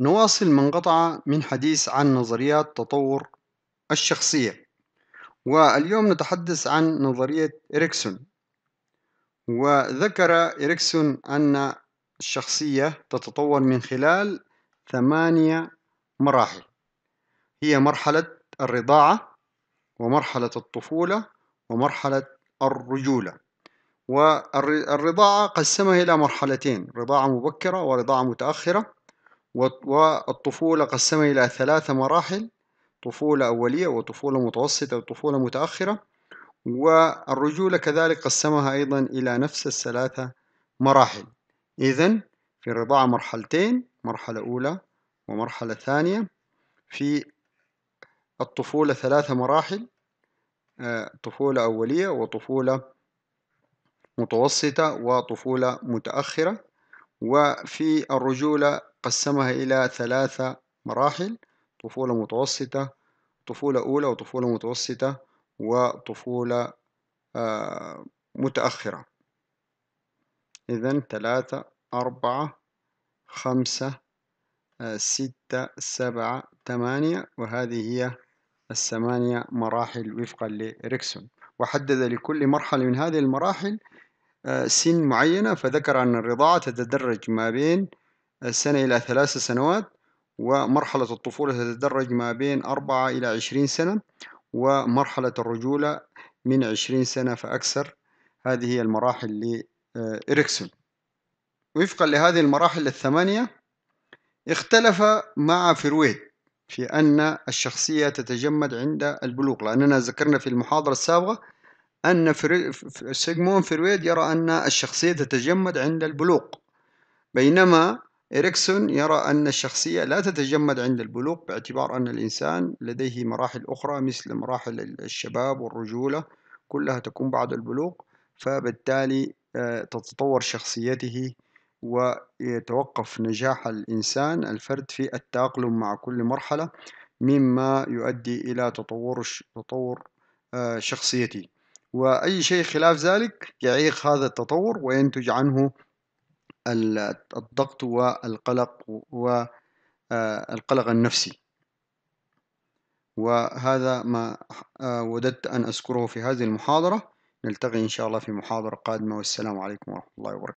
نواصل منقطعة من حديث عن نظريات تطور الشخصية واليوم نتحدث عن نظرية إريكسون وذكر إريكسون أن الشخصية تتطور من خلال ثمانية مراحل هي مرحلة الرضاعة ومرحلة الطفولة ومرحلة الرجولة والرضاعة قسمها إلى مرحلتين رضاعة مبكرة ورضاعة متأخرة والطفولة قسمها إلى ثلاثة مراحل طفولة أولية وطفولة متوسطة وطفولة متأخرة والرجولة كذلك قسمها أيضا إلى نفس الثلاثة مراحل إذا في الرضاعة مرحلتين مرحلة أولى ومرحلة ثانية في الطفولة ثلاثة مراحل آه، طفولة أولية وطفولة متوسطة وطفولة متأخرة وفي الرجولة قسمها إلى ثلاثة مراحل طفولة متوسطة طفولة أولى وطفولة متوسطة وطفولة آه، متأخرة إذن ثلاثة أربعة خمسة آه، ستة سبعة ثمانية وهذه هي الثمانية مراحل وفقا لريكسون وحدد لكل مرحلة من هذه المراحل آه، سن معينة فذكر أن الرضاعة تتدرج ما بين سنة إلى ثلاث سنوات ومرحلة الطفولة تتدرج ما بين أربعة إلى عشرين سنة ومرحلة الرجولة من عشرين سنة فأكثر هذه هي المراحل لإريكسون آه، وفقا لهذه المراحل الثمانية اختلف مع فرويد في أن الشخصية تتجمد عند البلوغ لأننا ذكرنا في المحاضرة السابقة أن سيغمون فرويد يرى أن الشخصية تتجمد عند البلوغ بينما إريكسون يرى أن الشخصية لا تتجمد عند البلوغ باعتبار أن الإنسان لديه مراحل أخرى مثل مراحل الشباب والرجولة كلها تكون بعد البلوغ فبالتالي آه، تتطور شخصيته ويتوقف نجاح الإنسان الفرد في التأقلم مع كل مرحلة مما يؤدي إلى تطور تطور آه، شخصيته وأي شيء خلاف ذلك يعيق هذا التطور وينتج عنه الضغط والقلق والقلق النفسي وهذا ما وددت أن أذكره في هذه المحاضرة نلتقي إن شاء الله في محاضرة قادمة والسلام عليكم ورحمة الله وبركاته